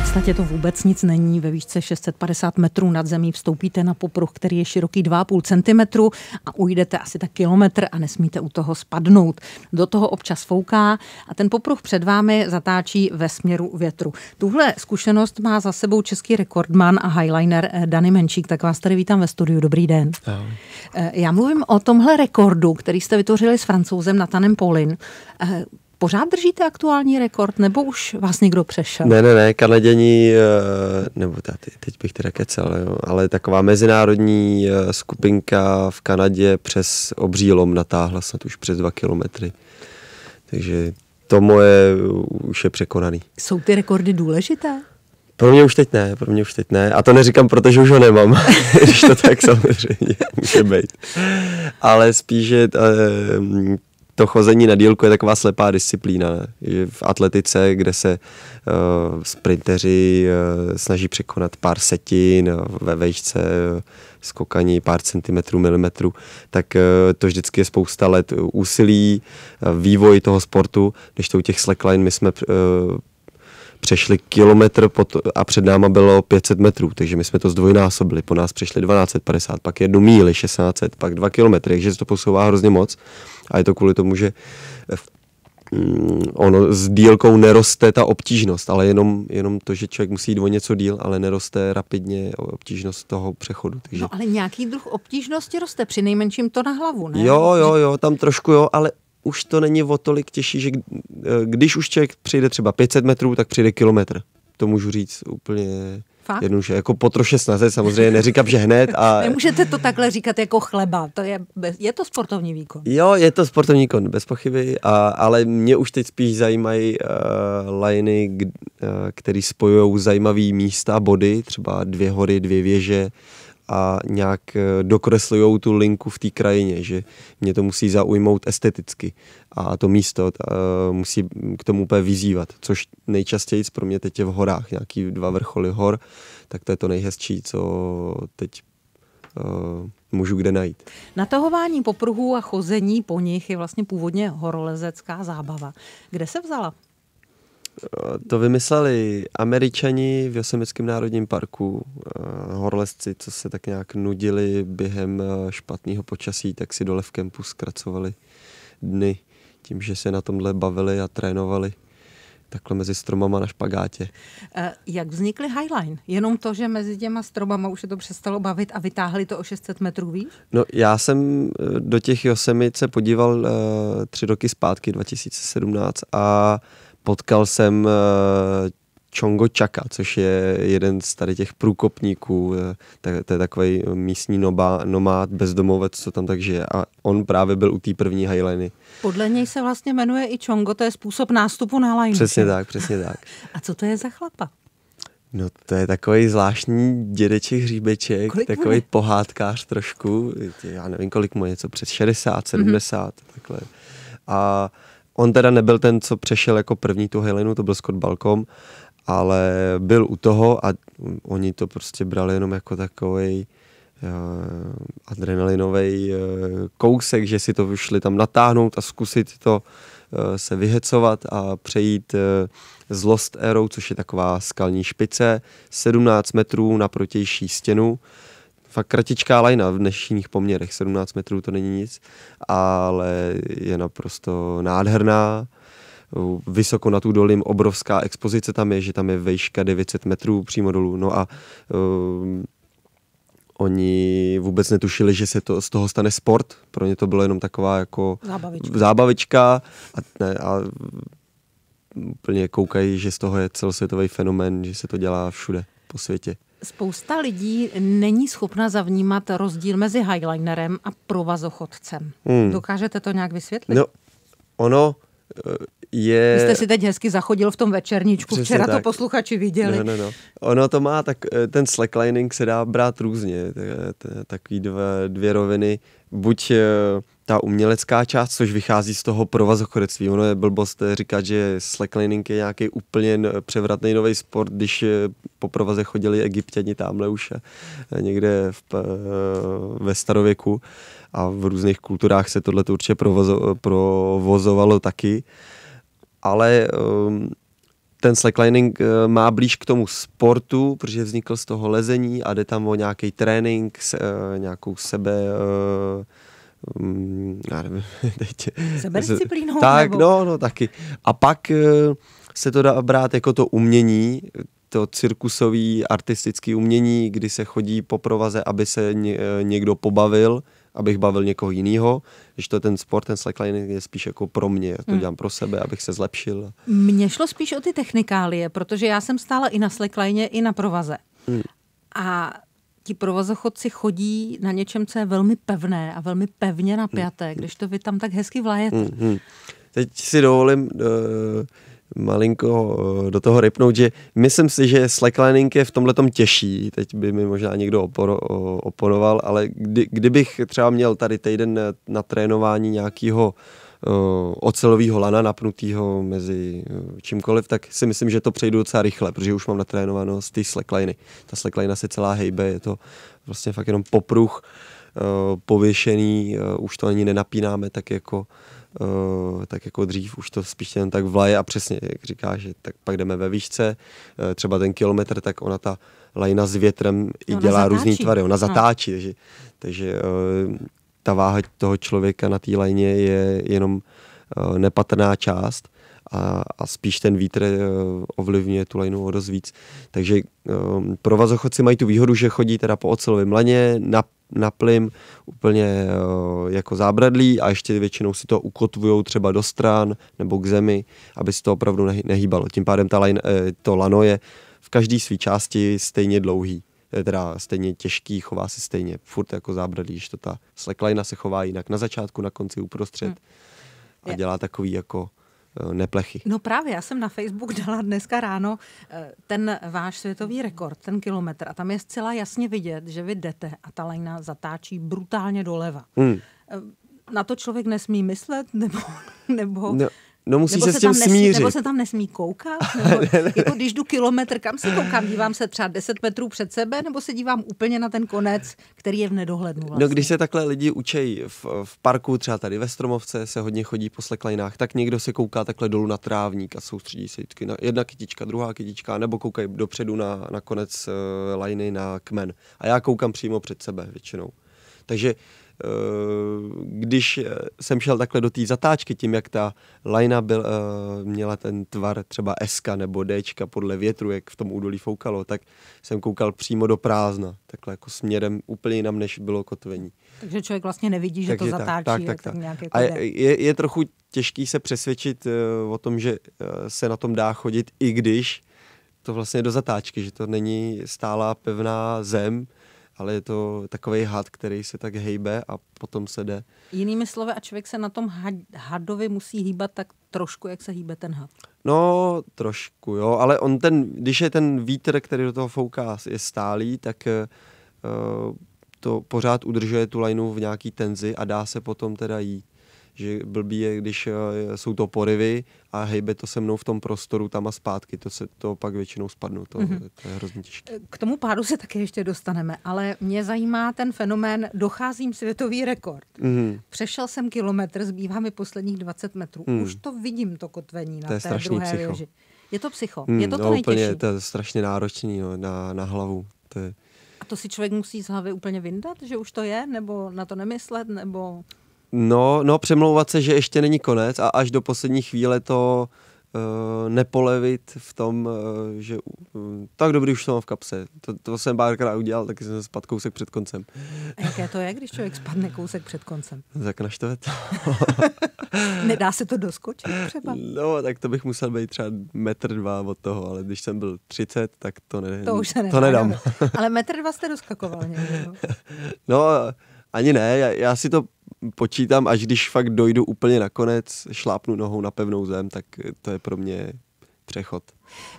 podstatě to vůbec nic není. Ve výšce 650 metrů nad zemí vstoupíte na popruh, který je široký 2,5 cm a ujdete asi tak kilometr a nesmíte u toho spadnout. Do toho občas fouká a ten popruh před vámi zatáčí ve směru větru. Tuhle zkušenost má za sebou český rekordman a highliner eh, Dany Menšík, tak vás tady vítám ve studiu. Dobrý den. Eh, já mluvím o tomhle rekordu, který jste vytvořili s francouzem Natanem Polin. Eh, Pořád držíte aktuální rekord, nebo už vás někdo přešel? Ne, ne, ne, kanadění, eh, nebo tady, teď bych teda kecel, jo, ale taková mezinárodní eh, skupinka v Kanadě přes obří lom natáhla snad už přes dva kilometry. Takže to moje eh, už je překonaný. Jsou ty rekordy důležité? Pro mě už teď ne, pro mě už teď ne. A to neříkám, protože už ho nemám, když to tak samozřejmě může být. Ale spíš, že to chození na dílku je taková slepá disciplína je v atletice, kde se uh, sprinteři uh, snaží překonat pár setin eh, ve vejšce uh, skokaní pár centimetrů, milimetrů, tak uh, to vždycky je spousta let úsilí, uh, vývoj toho sportu, když to u těch slackline my jsme uh, přešli kilometr pod, a před náma bylo 500 metrů, takže my jsme to zdvojnásobili, po nás přešli 1250, pak jednu míli 1600, pak dva kilometry, takže se to posouvá hrozně moc a je to kvůli tomu, že eh, v mm, ono s dílkou neroste ta obtížnost, ale jenom, jenom to, že člověk musí jít o něco díl, ale neroste rapidně obtížnost toho přechodu. Takže... No ale nějaký druh obtížnosti roste, při nejmenším to na hlavu, ne? Jo, jo, jo, tam trošku jo, ale už to není o tolik těžší, že eh, když už člověk přijde třeba 500 metrů, tak přijde kilometr. To můžu říct úplně Fakt? Jednoduše, jako po troše snaze, samozřejmě neříkám, že hned. A... Nemůžete to takhle říkat jako chleba, to je, bez... je to sportovní výkon. Jo, je to sportovní výkon, bez pochyby, a, ale mě už teď spíš zajímají uh, eh, liney, uh, eh, které spojují zajímavé místa, body, třeba dvě hory, dvě věže, uh, a nějak eh, dokreslují tu linku v té krajině, že mě to musí zaujmout esteticky a to místo uh, musí k tomu úplně vyzývat, což nejčastěji pro mě teď je v horách, nějaký dva vrcholy hor, tak to je to nejhezčí, co teď uh, můžu kde najít. Natahování popruhů a chození po nich je vlastně původně horolezecká zábava. Kde se vzala? To vymysleli američani v Josemickém národním parku. Eh, horlesci, co se tak nějak nudili během eh, špatného počasí, tak si dole v kempu zkracovali dny tím, že se na tomhle bavili a trénovali takhle mezi stromama na špagátě. Eh, jak vznikly Highline? Jenom to, že mezi těma stromama už se to přestalo bavit a vytáhli to o 600 metrů víc? No já jsem do těch Josemit se podíval uh, tři roky zpátky, 2017 a potkal jsem eh, Chongo Chaka, což je jeden z tady těch průkopníků, eh, to je takový místní noba, nomád, bezdomovec, co tam tak žije. A on právě byl u té první hajleny. Podle něj se vlastně jmenuje i Chongo, to je způsob nástupu na hajlenu. Přesně tak, přesně tak. A co to je za chlapa? No to je takový zvláštní dědeček hříbeček, kolik takový bude? pohádkář trošku, já nevím, kolik mu je, co přes 60, 70, mm-hmm. takhle. A uh, On teda nebyl ten, co přešel jako první tu Helenu, to byl Scott Balcom, ale byl u toho a oni to prostě brali jenom jako takový uh, eh, adrenalinový uh, eh, kousek, že si to vyšli tam natáhnout a zkusit to uh, se vyhecovat a přejít z Lost Arrow, což je taková skalní špice, 17 metrů na protější stěnu fakt kratičká lajna v dnešních poměrech, 17 metrů to není nic, ale je naprosto nádherná, vysoko na tu dolím obrovská expozice tam je, že tam je vejška 900 metrů přímo dolů, no a um, oni vůbec netušili, že se to, z toho stane sport, pro ně to bylo jenom taková jako zábavička, zábavička a, ne, a úplně koukají, že z toho je celosvětový fenomén, že se to dělá všude po světě. Spousta lidí není schopna zavnímat rozdíl mezi highlinerem a provazochodcem. Hmm. Dokážete to nějak vysvětlit? No, ono eh, je... Vy jste si teď hezky zachodil v tom večerníčku, Přesně včera tak. to posluchači viděli. No, no, no. Ono to má, tak eh, ten slacklining se dá brát různě, takový dvě, dvě roviny. Buď eh, ta umělecká část, což vychází z toho provazochodectví. Ono je blbost eh, říkat, že slacklining je nějaký úplně převratný nový sport, když eh, po provaze chodili egyptěni tamhle už eh, někde v, ve starověku a v různých kulturách se tohle určitě provozo, provozovalo taky. Ale ehm, ten slacklining má blíž k tomu sportu, protože vznikl z toho lezení a jde tam o nějaký trénink, nějakou sebe Mm, já nevím, teď... Sebedisciplínou? Tak, nebo? no, no, taky. A pak eh, se to dá brát jako to umění, to cirkusový artistický umění, kdy se chodí po provaze, aby se eh, někdo pobavil, abych bavil někoho jiného, když to ten sport, ten slackline je spíš jako pro mě, já to hmm. dělám pro sebe, abych se zlepšil. Mně šlo spíš o ty technikálie, protože já jsem stála i na slackline, i na provaze. Hmm. A ti provozochodci chodí na něčem, co je velmi pevné a velmi pevně napjaté, hmm. když to vy tam tak hezky vlajete. Hmm, hmm Teď si dovolím uh, malinko uh, do toho rypnout, že myslím si, že slacklining je v tomhle těžší, teď by mi možná někdo uh, oponoval, ale kdy, kdybych třeba měl tady týden na trénování nějakého uh, Eh, ocelového lana napnutého mezi eh, čímkoliv, tak si myslím, že to přejdu docela rychle, protože už mám natrénováno z té slackliny. Ta slackline se celá hejbe, je to vlastně fakt jenom popruh eh, pověšený, už to ani nenapínáme tak jako tak jako dřív už to spíš jen tak vlaje a přesně, jak říkáš, že tak pak jdeme ve výšce, třeba ten kilometr, tak ona ta lajna s větrem i ona dělá zatáčí. různý tvary, ona no. zatáčí, takže, takže ta váha toho člověka na té lajně je jenom eh, nepatrná část a, a spíš ten vítr eh, ovlivňuje tu lajnu o dost víc. Takže um, provazochodci mají tu výhodu, že chodí teda po ocelovém laně, na, na plym úplně uh, jako zábradlí a ještě většinou si to ukotvují třeba do stran nebo k zemi, aby se to opravdu nehýbalo. Tím pádem ta uh, to lano je v každé své části stejně dlouhý je eh, teda stejně těžký, chová se stejně furt jako zábradlí, že to ta slackline se chová jinak na začátku, na konci, uprostřed hmm. a dělá takový jako eh, neplechy. No právě, já jsem na Facebook dala dneska ráno eh, ten váš světový rekord, ten kilometr a tam je zcela jasně vidět, že vy jdete a ta lajna zatáčí brutálně doleva. Hmm. Na to člověk nesmí myslet, nebo, nebo no, No musí nebo se s tím nesmí, smířit. Nebo se tam nesmí koukat? Nebo, jako když jdu kilometr, kam se koukám? Dívám se třeba 10 metrů před sebe, nebo se dívám úplně na ten konec, který je v nedohlednu no, vlastně? No když se takhle lidi učejí v, v parku, třeba tady ve Stromovce se hodně chodí po sleklinách, tak někdo se kouká takhle dolů na trávník a soustředí se na jedna kytička, druhá kytička, nebo koukají dopředu na, na konec uh, lajny, na kmen. A já koukám přímo před sebe většinou. Takže Eh, když jsem šel takhle do té zatáčky, tím jak ta lajna byl, eh, měla ten tvar třeba S nebo D podle větru, jak v tom údolí foukalo, tak jsem koukal přímo do prázdna, takhle jako směrem úplně jinam, než bylo kotvení. Takže člověk vlastně nevidí, že Takže to zatáčí. Tak, tak, tak. tak. Jako A je, je, trochu těžký se přesvědčit eh, o tom, že se na tom dá chodit, i když to vlastně do zatáčky, že to není stálá pevná zem, ale je to takový had, který se tak hejbe a potom se jde. Jinými slovy, a člověk se na tom had, hadovi musí hýbat tak trošku, jak se hýbe ten had. No, trošku, jo, ale on ten, když je ten vítr, který do toho fouká, je stálý, tak uh, to pořád udržuje tu lajnu v nějaký tenzi a dá se potom teda jít že blbý je, když eh, jsou to porivy a hejbe to se mnou v tom prostoru tam a zpátky, to se to pak většinou spadnu, to, mm-hmm. to je hrozně těžké. Eh, k tomu pádu se také ještě dostaneme, ale mě zajímá ten fenomén, docházím světový rekord. Mm-hmm. Přešel jsem kilometr, zbývá mi posledních 20 metrů, mm. už to vidím, to kotvení na to je té druhé psycho. věži. Je to psycho, mm, je to to no, nejtěžší. Úplně, to je strašně náročný no, na, na hlavu. To je... to si člověk musí z hlavy úplně vyndat, že už to je, nebo na to nemyslet, nebo... No, no, přemlouvat se, že ještě není konec a až do poslední chvíle to uh, nepolevit v tom, uh, že uh, tak dobrý už to mám v kapse. To, to jsem párkrát udělal, taky jsem spadl kousek před koncem. A jaké to je, když člověk spadne kousek před koncem? Tak naštve to. Nedá se to doskočit třeba? No, tak to bych musel být třeba metr dva od toho, ale když jsem byl 30, tak to, ne, to, už se nedá, to nedám. ale metr dva jste doskakoval někdo. no, ani ne, já, já si to počítám, až když fakt dojdu úplně nakonec, šlápnu nohou na pevnou zem, tak to je pro mě přechod.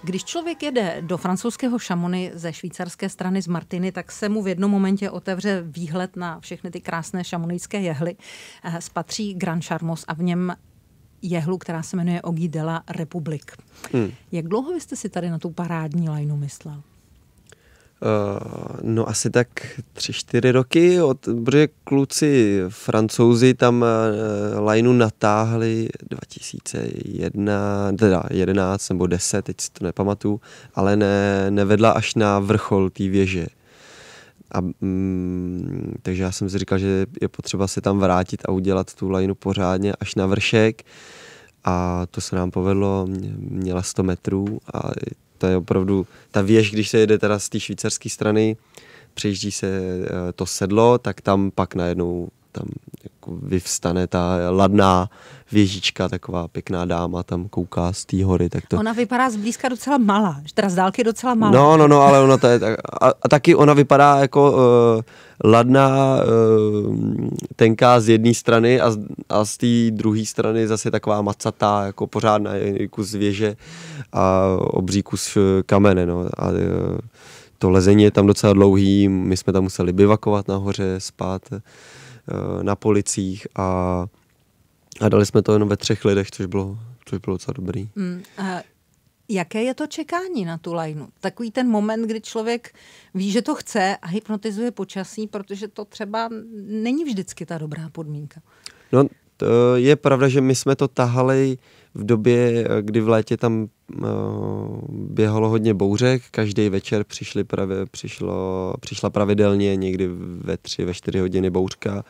Když člověk jede do francouzského šamony ze švýcarské strany z Martiny, tak se mu v jednom momentě otevře výhled na všechny ty krásné šamonijské jehly. Eh, spatří Grand Charmos a v něm jehlu, která se jmenuje Ogi de la Republic. Hmm. Jak dlouho jste si tady na tu parádní lajnu myslel? Eh, no asi tak tři, čtyři roky, od, protože kluci francouzi tam uh, lineu natáhli 2001, teda 11 nebo 10, teď si to nepamatuju, ale ne, nevedla až na vrchol té věže. A, mm, takže já jsem si říkal, že je potřeba se tam vrátit a udělat tu lineu pořádně až na vršek. Uh, a to se nám povedlo, měla 100 metrů a to je opravdu, ta věž, když se jede teda z té švýcarské strany, přejíždí se eh, to sedlo, tak tam pak najednou tam jako vyvstane ta ladná věžička, taková pěkná dáma tam kouká z té hory. Tak to... Ona vypadá zblízka docela malá, teda z dálky docela malá. No, no, no, ale ona to je, a, a taky ona vypadá jako uh, ladná, uh, tenká z jedné strany a, a z té druhé strany zase taková macatá, jako pořádná kus věže a obří kus eh, kamene, no. A, uh, to lezení je tam docela dlouhý, my jsme tam museli bivakovat nahoře, spát. Eh, na policích a, a dali jsme to jenom ve třech lidech, což bylo, což bylo docela dobrý. Mm, a jaké je to čekání na tu lajnu? Takový ten moment, kdy člověk ví, že to chce a hypnotizuje počasí, protože to třeba není vždycky ta dobrá podmínka. No, Eh, je pravda, že my jsme to tahali v době, eh, kdy v létě tam eh, běhalo hodně bouřek, každý večer přišli pravě, přišlo, přišla pravidelně někdy ve tři, ve čtyři hodiny bouřka.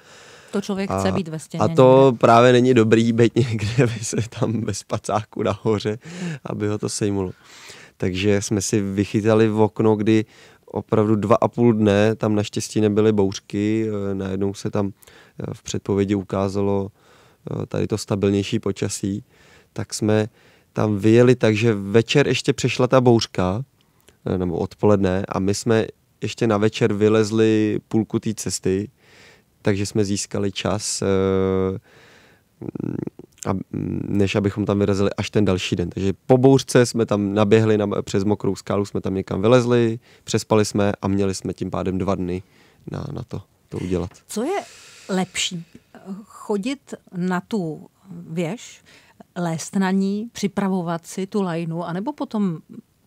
To člověk a, chce být ve stěně. A to někde. právě není dobrý být někde aby se tam bez pacáku nahoře, aby ho to sejmulo. Takže jsme si vychytali v okno, kdy opravdu dva a půl dne, tam naštěstí nebyly bouřky, najednou se tam v předpovědi ukázalo Eh, tady to stabilnější počasí, tak jsme tam vyjeli tak, že večer ještě přešla ta bouřka, eh, nebo odpoledne, a my jsme ještě na večer vylezli půlku té cesty, takže jsme získali čas, eh, než abychom tam vyrazili až ten další den. Takže po bouřce jsme tam naběhli na, přes mokrou skálu, jsme tam někam vylezli, přespali jsme a měli jsme tím pádem dva dny na, na to to udělat. Co je lepší chodit na tu věž, lézt na ní, připravovat si tu lajnu, anebo potom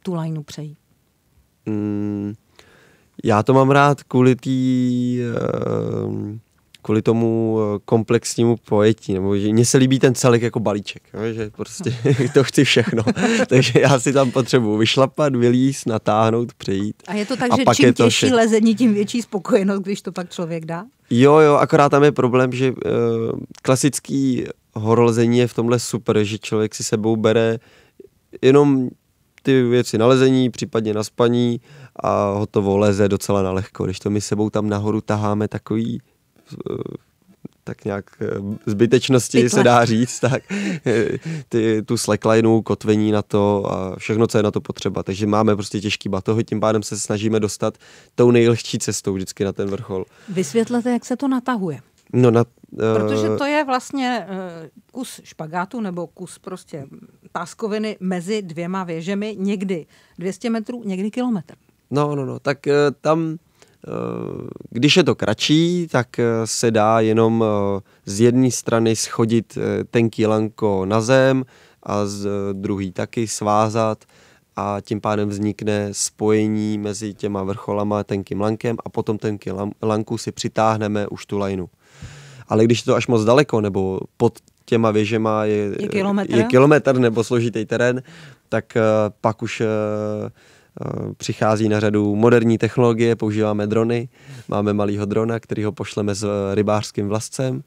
tu lajnu přejít? Mm, já to mám rád kvůli té kvůli tomu eh, komplexnímu pojetí, nebo že mně se líbí ten celek jako balíček, jo, že prostě to chci všechno, takže já si tam potřebuji vyšlapat, vylíz, natáhnout, přejít. A je to tak, a že pak čím je to těžší vše... lezení, tím větší spokojenost, když to pak člověk dá? Jo, jo, akorát tam je problém, že uh, klasický horolezení je v tomhle super, že člověk si sebou bere jenom ty věci na lezení, případně na spaní a hotovo leze docela na lehko. Když to my sebou tam nahoru taháme takový Eh, tak nějak eh, zbytečnosti Tykle. se dá říct, tak eh, ty, tu slacklineu, kotvení na to a všechno, co je na to potřeba. Takže máme prostě těžký batoh. tím pádem se snažíme dostat tou nejlehčí cestou vždycky na ten vrchol. Vysvětlete, jak se to natahuje. No na, uh... Protože to je vlastně uh, kus špagátu nebo kus prostě páskoviny mezi dvěma věžemi, někdy 200 metrů, někdy kilometr. No, no, no, tak uh, tam když je to kratší, tak eh, se dá jenom eh, z jedné strany schodit eh, tenký lanko na zem a z druhé taky svázat a tím pádem vznikne spojení mezi těma vrcholama tenkým lankem a potom tenký lanku si přitáhneme už tu lajnu. Ale když je to až moc daleko nebo pod těma věžema je, je, kilometr? je kilometr nebo složitý terén, tak pak už Eh, přichází na řadu moderní technologie, používáme drony, máme malýho drona, který ho pošleme s eh, rybářským vlastcem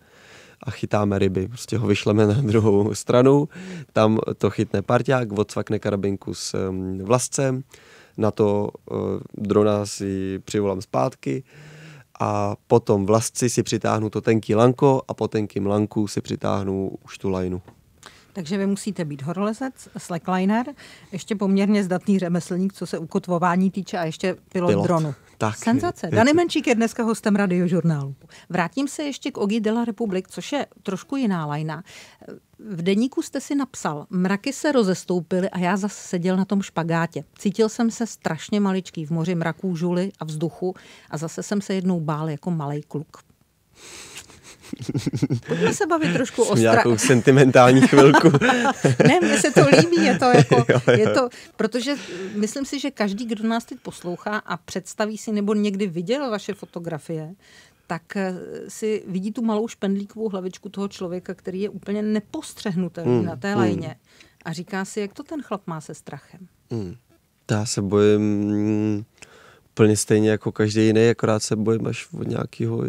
a chytáme ryby. Prostě ho vyšleme na druhou stranu, tam to chytne parťák, odsvakne karabinku s mm, vlastcem, na to eh, drona si přivolám zpátky a potom vlastci si přitáhnu to tenký lanko a po tenkým lanku si přitáhnu už tu lajnu. Takže vy musíte být horolezec, slackliner, ještě poměrně zdatný řemeslník, co se ukotvování týče a ještě pilot, pilot. dronu. Tak, Senzace. Dany Menšík je dneska hostem radiožurnálu. Vrátím se ještě k Ogi de la Republik, což je trošku jiná lajna. V deníku jste si napsal, mraky se rozestoupily a já zase seděl na tom špagátě. Cítil jsem se strašně maličký v moři mraků, žuly a vzduchu a zase jsem se jednou bál jako malý kluk. Pojďme se bavit trošku o nějakou sentimentální chvilku. ne, mně se to líbí, je to jako, jo, jo. je to, protože myslím si, že každý, kdo nás teď poslouchá a představí si nebo někdy viděl vaše fotografie, tak eh, si vidí tu malou špendlíkovou hlavičku toho člověka, který je úplně nepostřehnutelný mm, na té hmm. lajně. A říká si, jak to ten chlap má se strachem. Mm. Já se bojím plně stejně jako každý jiný, akorát se bojím až od nějakého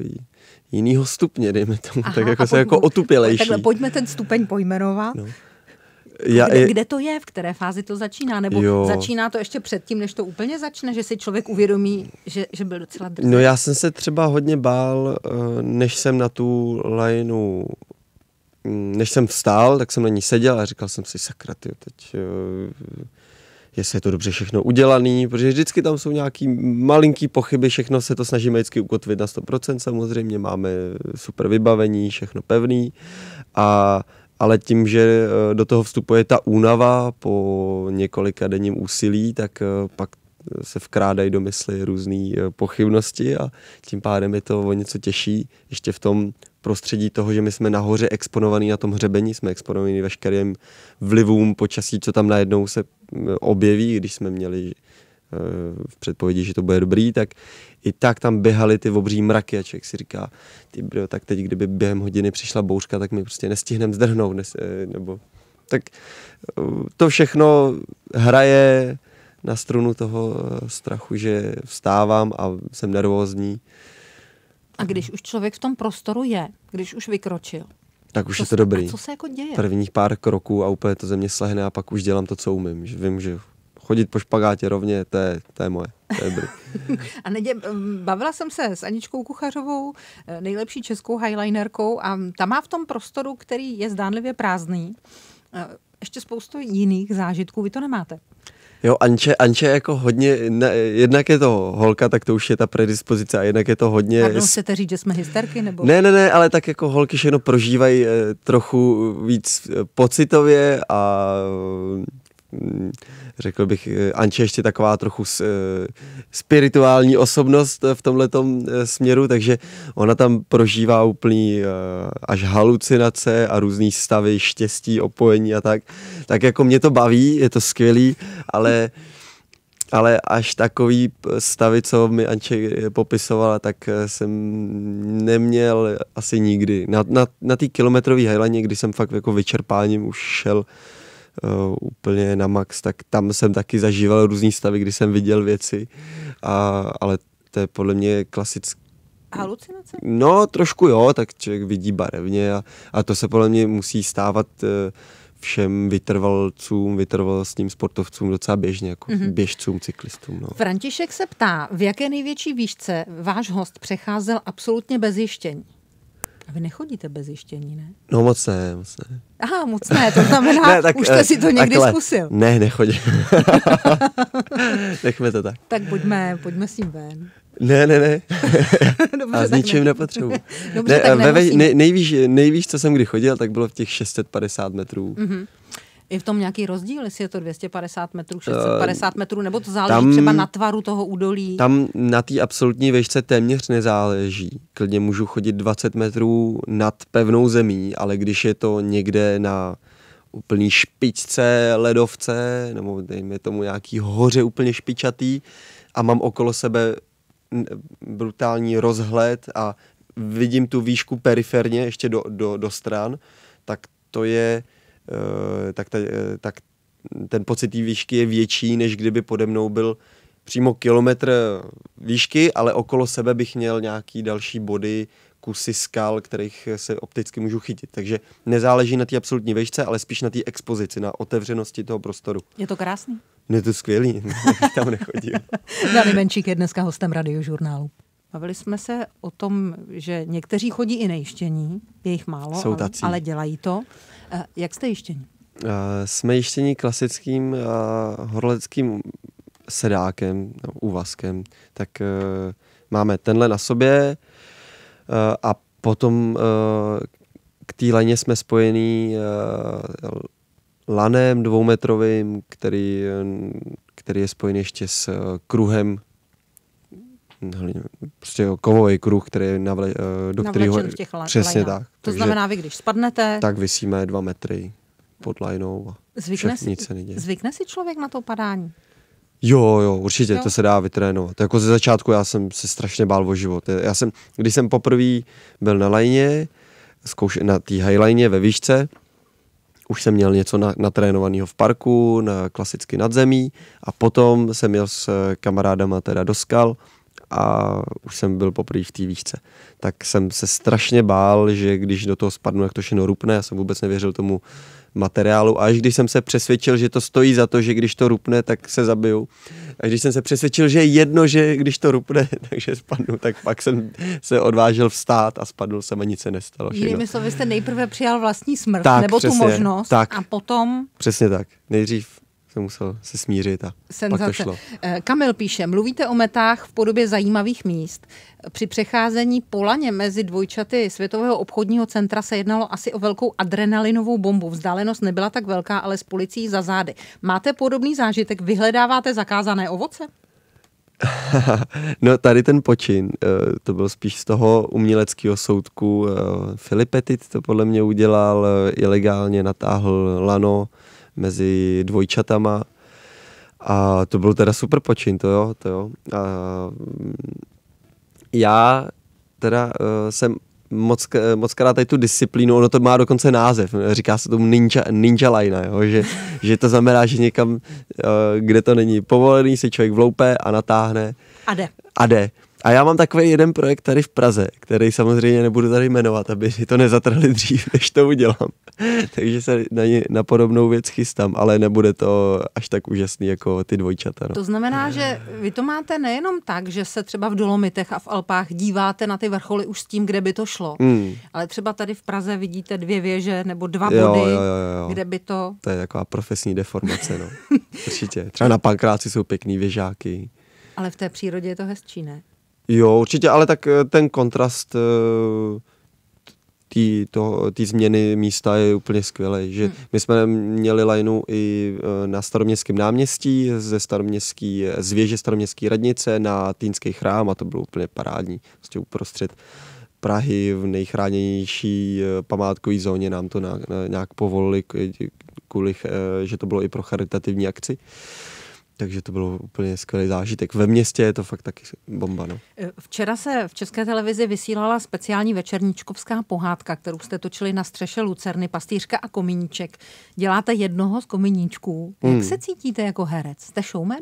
jinýho stupně, dejme tomu, Aha, tak jako se jako otupělejší. Takhle pojďme ten stupeň pojmenovat. No. Já, kde, kde to je, v které fázi to začíná? Nebo jo. začíná to ještě předtím, než to úplně začne, že si člověk uvědomí, že, že byl docela drzý? No já jsem se třeba hodně bál, eh, než jsem na tu lajnu, mm, než jsem vstál, tak jsem na ní seděl a říkal jsem si, sakra, ty, teď eh, jestli je to dobře všechno udělané, protože vždycky tam jsou nějaký malinký pochyby, všechno se to snažíme vždycky ukotvit na 100%, samozřejmě máme super vybavení, všechno pevný, a, ale tím, že eh, do toho vstupuje ta únava po několika denním úsilí, tak eh, pak eh, se vkrádají do mysli různé pochybnosti a tím pádem je to o něco těžší, ještě v tom prostředí toho, že my jsme nahoře exponovaní na tom hřebení, jsme exponovaní veškerým vlivům počasí, co tam najednou se objeví, když jsme měli eh, v předpovědi, že to bude dobrý, tak i tak tam běhaly ty obří mraky a člověk si říká, ty bro, tak teď kdyby během hodiny přišla bouřka, tak my prostě nestihneme zdrhnout, nes, eh, nebo tak eh, to všechno hraje na strunu toho strachu, že vstávám a jsem nervózní. A když už člověk v tom prostoru je, když už vykročil, tak už to je to dobrý. A co se jako děje? Prvních pár kroků a úplně to ze mě slehne a pak už dělám to, co umím. Že vím, že chodit po špagátě rovně, to je, to je moje. To je a nedě, bavila jsem se s Aničkou Kuchařovou, eh, nejlepší českou highlinerkou a ta má v tom prostoru, který je zdánlivě prázdný, eh, ještě spoustu jiných zážitků. Vy to nemáte? Jo, Anče, Anče jako hodně, jednak je to holka, tak to už je ta predispozice a jednak je to hodně... Pardon, chcete říct, že jsme hysterky? Nebo... Ne, ne, ne, ale tak jako holky všechno prožívají eh, trochu víc eh, pocitově a mm, řekl bych, eh, Anče ještě taková trochu eh, spirituální osobnost eh, v tomhle směru, takže ona tam prožívá úplný až halucinace a různý stavy štěstí, opojení a tak. Tak jako mě to baví, je to skvělý, ale ale až takový stavy, co mi Anče popisovala, tak jsem neměl asi nikdy. Na, na, na té kilometrové hajlaně, kdy jsem fakt jako vyčerpáním už šel uh, úplně na max, tak tam jsem taky zažíval různý stavy, kdy jsem viděl věci, a, ale to je podle mě klasické. Halucinace? No, trošku jo, tak člověk vidí barevně a, a to se podle mě musí stávat uh, všem vytrvalcům, vytrvalostním sportovcům docela běžně, jako mm-hmm. běžcům, cyklistům. No. František se ptá, v jaké největší výšce váš host přecházel absolutně bez jištění? A vy nechodíte bez jištění, ne? No moc ne, moc ne. Aha, moc ne, to znamená, ne, tak, už jste eh, si to někdy takhle. zkusil. Ne, nechodím. Nechme to tak. Tak pojďme, pojďme s tím ven. Ne, ne, ne. Dobře, a s ničím ne. nepotřebuji. Dobře, ne, tak eh, ve, nej, nejvíc, nejvíc, co jsem kdy chodil, tak bylo v těch 650 metrů. Mm-hmm. Je v tom nějaký rozdíl, jestli je to 250 metrů, 650 uh, eh, metrů, nebo to záleží tam, třeba na tvaru toho údolí? Tam na té absolutní výšce téměř nezáleží. Klidně můžu chodit 20 metrů nad pevnou zemí, ale když je to někde na úplný špičce ledovce, nebo dejme tomu nějaký hoře úplně špičatý a mám okolo sebe brutální rozhled a vidím tu výšku periferně ještě do, do, do stran, tak to je Eh, tak, ta, eh, tak ten pocit té výšky je větší, než kdyby pode mnou byl přímo kilometr výšky, ale okolo sebe bych měl nějaký další body, kusy skal, kterých se opticky můžu chytit. Takže nezáleží na té absolutní výšce, ale spíš na té expozici, na otevřenosti toho prostoru. Je to krásný? je to skvělý, tam nechodím. Dany Menšík je dneska hostem radiožurnálu. Bavili jsme se o tom, že někteří chodí i nejštění, je jich málo, ale, ale dělají to. Jak jste jištění? Jsme jištění klasickým horleckým sedákem, úvazkem. Tak e, máme tenhle na sobě e, a potom e, k té leně jsme spojení lanem dvoumetrovým, který, který je spojený ještě s kruhem prostě kovový kruh, který navle, eh, do kterého... Přesně lajnách. tak. To takže, znamená, vy když spadnete... Tak vysíme dva metry pod lajnou a zvykne si, nic se neděje. Zvykne si člověk na to padání? Jo, jo, určitě, jo. to se dá vytrénovat. Jako ze začátku já jsem se strašně bál o život. Já jsem, když jsem poprvé byl na lajně, zkoušel na té highline ve výšce, už jsem měl něco na, natrénovaného v parku, na klasicky nadzemí a potom jsem měl s kamarádama teda do skal a už jsem byl poprvé v té výšce. Tak jsem se strašně bál, že když do toho spadnu, jak to všechno rupne, já jsem vůbec nevěřil tomu materiálu. A až když jsem se přesvědčil, že to stojí za to, že když to rupne, tak se zabiju. A když jsem se přesvědčil, že je jedno, že když to rupne, takže spadnu, tak pak jsem se odvážil vstát a spadl jsem a nic se nestalo. Všechno. Jinými slovy jste nejprve přijal vlastní smrt, tak, nebo přesně, tu možnost tak, a potom... Přesně tak. Nejdřív jsem musel se smířit a Senzace. pak to šlo. Eh, Kamil píše, mluvíte o metách v podobě zajímavých míst. Při přecházení Polaně mezi dvojčaty Světového obchodního centra se jednalo asi o velkou adrenalinovou bombu. Vzdálenost nebyla tak velká, ale s policií za zády. Máte podobný zážitek? Vyhledáváte zakázané ovoce? no tady ten počin, eh, to byl spíš z toho uměleckého soudku. Eh, Filipetit to podle mě udělal ilegálně, natáhl lano mezi dvojčatama a to byl teda super počin, to jo, to jo. A mm, já teda uh, jsem moc, eh, moc krát tady tu disciplínu, ono to má dokonce název, říká se tomu ninja, ninja line, jo? Že, že to znamená, že někam, eh, kde to není povolený, se člověk vloupe a natáhne. A jde. A jde. A já mám takový jeden projekt tady v Praze, který samozřejmě nebudu tady jmenovat, aby si to nezatrhli dřív, než to udělám. Takže se na, ně, na podobnou věc chystám, ale nebude to až tak úžasný jako ty dvojčata. No. To znamená, že vy to máte nejenom tak, že se třeba v Dolomitech a v Alpách díváte na ty vrcholy už s tím, kde by to šlo, mm. ale třeba tady v Praze vidíte dvě věže nebo dva body, jo, jo, jo, jo. kde by to... To je taková profesní deformace, no. Určitě. Třeba na pankráci jsou pěkný věžáky. Ale v té přírodě je to hezčí, ne? Jo, určitě, ale tak eh, ten kontrast eh, té změny místa je úplně skvělý. Že hmm. My jsme měli lineu i eh, na staroměstském náměstí, ze staroměstský, z věže staroměstské radnice na Týnský chrám a to bylo úplně parádní, prostě uprostřed Prahy v nejchráněnější památkové zóně nám to na, na, nějak povolili kvůli, že to bylo i pro charitativní akci. Uh, takže to bylo úplně skvělý zážitek. Ve městě je to fakt taky bomba. No. E, včera se v České televizi vysílala speciální večerníčkovská pohádka, kterou jste točili na střeše Lucerny, Pastýřka a Komíníček. Děláte jednoho z Komíníčků. Jak hmm. se cítíte jako herec? Jste showman?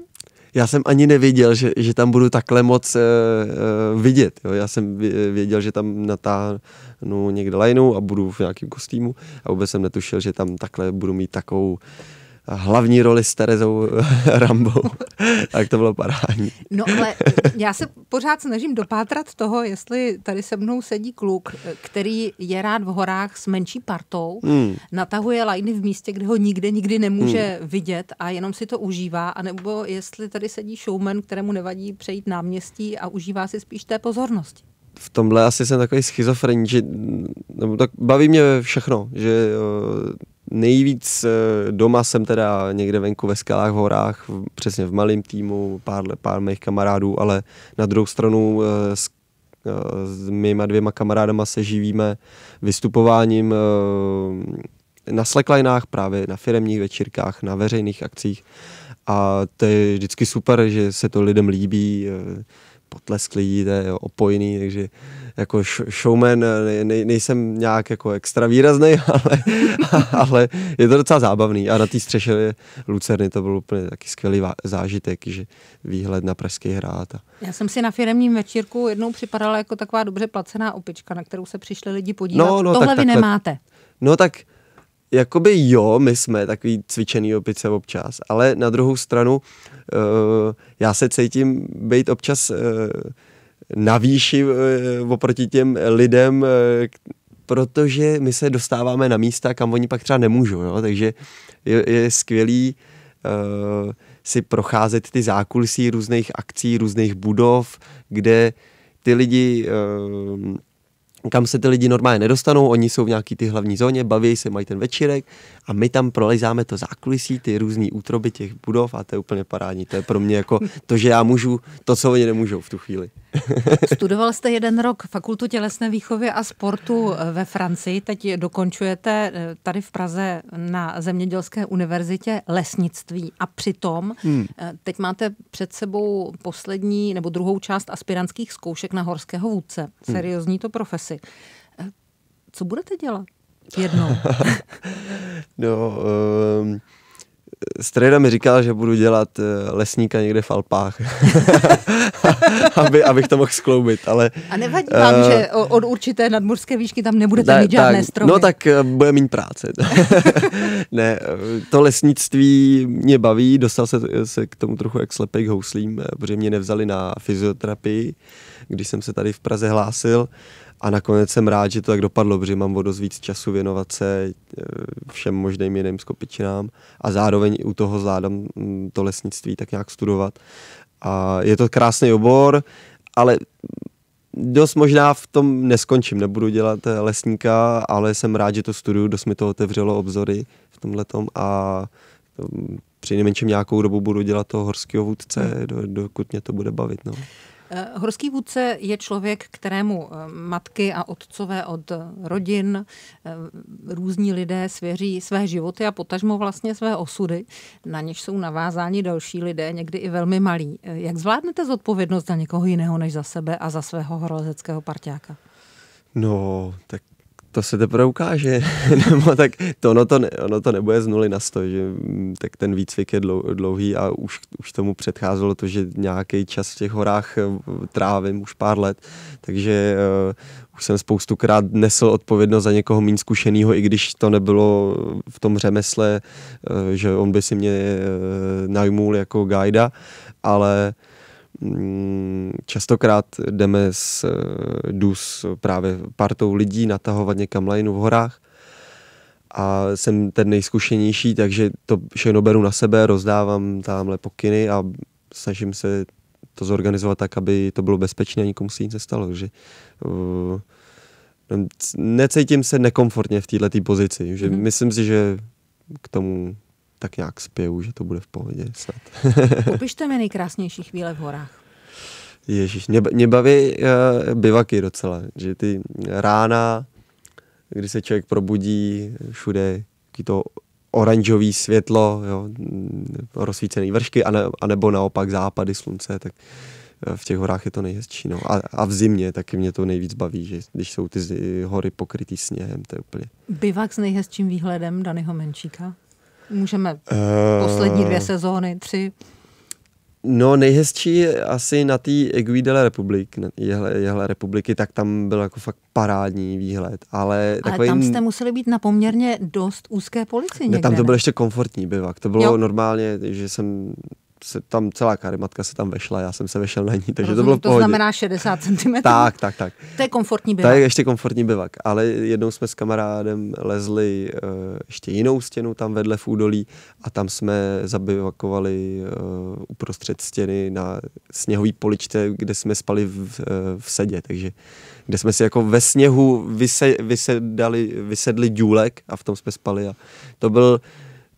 Já jsem ani nevěděl, že, že tam budu takhle moc e, e, vidět. Jo. Já jsem věděl, že tam natáhnu někde lajnou a budu v nějakém kostýmu a vůbec jsem netušil, že tam takhle budu mít takovou hlavní roli s Terezou Rambou. tak to bylo parádní. No ale já se pořád snažím dopátrat toho, jestli tady se mnou sedí kluk, který je rád v horách s menší partou, hmm. natahuje lajny v místě, kde ho nikde nikdy nemůže hmm. vidět a jenom si to užívá, anebo jestli tady sedí showman, kterému nevadí přejít náměstí a užívá si spíš té pozornosti v tomhle asi jsem takový schizofrenní, že nebo tak baví mě všechno, že eh, Nejvíc eh, doma jsem teda někde venku ve skalách, v horách, přesně v malém týmu, pár, pár mých kamarádů, ale na druhou stranu eh, s, eh, s mýma dvěma kamarádama se živíme vystupováním na slacklinách, právě na firemních večírkách, na veřejných akcích a to je vždycky super, že se to lidem líbí, potlesk lidí, to je opojný, takže jako showman, eh, nej, nejsem nějak jako extra výrazný, ale, ale je to docela zábavný. A na té střeše Lucerny to byl úplně taky skvělý zážitek, že výhled na Pražský hrát. A... Já jsem si na firemním večírku jednou připadala jako taková dobře placená opička, na kterou se přišli lidi podívat. No, no, Tohle tak, vy takhle, nemáte. No tak jakoby jo, my jsme takový cvičený opice občas, ale na druhou stranu uh, já se cítím být občas uh, na výši eh, oproti těm lidem, eh, protože my se dostáváme na místa, kam oni pak třeba nemůžou, jo? takže je, je skvělý uh, si procházet ty zákulisí různých akcí, různých budov, kde ty lidi, uh, kam se ty lidi normálně nedostanou, oni jsou v nějaký ty hlavní zóně, baví se, mají ten večírek a my tam prolezáme to zákulisí, ty různé útroby těch budov a to je úplně parádní. To je pro mě jako to, že já můžu to, co oni nemůžou v tu chvíli. Studoval jste jeden rok fakultu tělesné výchovy a sportu eh, ve Francii, teď dokončujete eh, tady v Praze na Zemědělské univerzitě lesnictví a přitom eh, hmm. teď máte před sebou poslední nebo druhou část aspirantských zkoušek na horského vůdce. Hmm. Seriózní to profesi. Co budete dělat? Jednou. no, um, ehm, Streda mi říkal, že budu dělat eh, lesníka někde v Alpách, aby, abych to mohl skloubit, ale... A nevadí vám, uh, že od určité nadmorské výšky tam nebudete ne, mít žádné tak, stromy? No tak eh, bude mít práce. ne, to lesnictví mě baví, dostal se, se k tomu trochu jak slepej k houslím, protože mě nevzali na fyzioterapii, když jsem se tady v Praze hlásil. Uh, a nakonec jsem rád, že to tak dopadlo, protože mám o dost víc času věnovat se eh, všem možným jiným skopičinám a zároveň i u toho zvládám mm, to lesnictví tak nějak studovat. A je to krásný obor, ale dost možná v tom neskončím, nebudu dělat eh, lesníka, ale jsem rád, že to studuju, dost mi to otevřelo obzory v tomhle a mm, při nejmenším nějakou dobu budu dělat toho horského vůdce, hmm. dokud mě to bude bavit. No. Eh, horský vůdce je člověk, kterému eh, matky a otcové od rodin, eh, různí lidé svěří své životy a potažmo vlastně své osudy, na něž jsou navázáni další lidé, někdy i velmi malí. Jak zvládnete zodpovědnost za někoho jiného než za sebe a za svého horolezeckého partiáka? No, tak to se teprve ukáže. Nebo tak to, ono, to ne, ono to nebude z nuly na sto, že mm, tak ten výcvik je dlouhý a už, už tomu předcházelo to, že nějaký čas v těch horách eh, trávím už pár let, takže uh, už jsem spoustukrát nesl odpovědnost za někoho méně zkušeného, i když to nebylo v tom řemesle, uh, že on by si mě uh, najmul jako guida, ale uh, Mm, častokrát jdeme s eh, důs právě partou lidí natahovat někam lajnu v horách a jsem ten nejzkušenější, takže to všechno beru na sebe, rozdávám tamhle pokyny a snažím se to zorganizovat tak, aby to bylo bezpečné a nikomu se nic nestalo. Že, uh, eh, no, necítím se nekomfortně v této pozici. Že mm-hmm. Myslím si, že k tomu tak nějak spěju, že to bude v pohodě snad. Popište mi nejkrásnější chvíle v horách. Ježíš, mě, mě baví uh, bivaky docela, že ty rána, kdy se člověk probudí, všude to oranžové světlo, jo, rozsvícený vršky, ane, anebo naopak západy slunce, tak eh, v těch horách je to nejhezčí. No. A, a v zimě taky mě to nejvíc baví, že když jsou ty hory pokrytý sněhem, to je úplně... Bivak s nejhezčím výhledem Danyho Menšíka? Můžeme eh, poslední dvě sezóny, tři. No nejhezčí asi na té Eguidele republik, jehle, jehle republiky, tak tam byl jako fakt parádní výhled. Ale, takový... ale tam jste museli být na poměrně dost úzké polici někde, ne, Tam to byl ne? ještě komfortní bivak. To bylo jo. normálně, že jsem se tam celá karimatka se tam vešla, já jsem se vešel na ní, takže Rozumím, to bylo v pohodě. To znamená 60 cm. tak, tak, tak. To je komfortní bivak. To je ještě komfortní bivak, ale jednou jsme s kamarádem lezli uh, ještě jinou stěnu tam vedle v údolí a tam jsme zabivakovali uh, uprostřed stěny na sněhový poličce, kde jsme spali v, uh, v sedě, takže kde jsme si jako ve sněhu vyse, vysedali, vysedli důlek a v tom jsme spali a to byl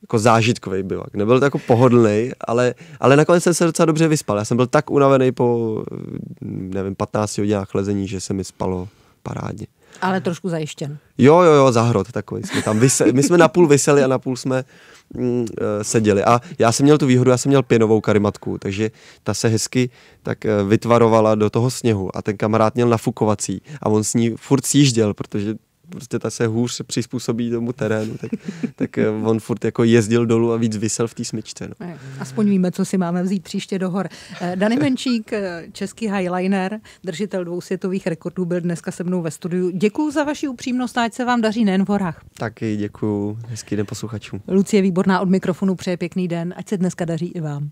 jako zážitkový bivak. Nebyl to jako pohodlný, ale, ale nakonec jsem se docela dobře vyspal. Já jsem byl tak unavený po, nevím, 15 hodinách lezení, že se mi spalo parádně. Ale trošku zajištěn. Jo, jo, jo, zahrod takový. Jsme tam vyse- my jsme napůl vyseli a napůl jsme mm, eh, seděli. A já jsem měl tu výhodu, já jsem měl pěnovou karimatku, takže ta se hezky tak eh, vytvarovala do toho sněhu a ten kamarád měl nafukovací a on s ní furt sjížděl, protože prostě ta se hůř přizpůsobí tomu terénu, tak, tak eh, on furt jako jezdil dolů a víc vysel v té smyčce. No. Eh, aspoň víme, co si máme vzít příště do hor. Eh, Dany Menčík, český highliner, držitel dvou světových rekordů, byl dneska se mnou ve studiu. Děkuji za vaši upřímnost, ať se vám daří nejen v horách. Taky děkuji, hezký den posluchačům. Lucie Výborná od mikrofonu přeje pěkný den, ať se dneska daří i vám.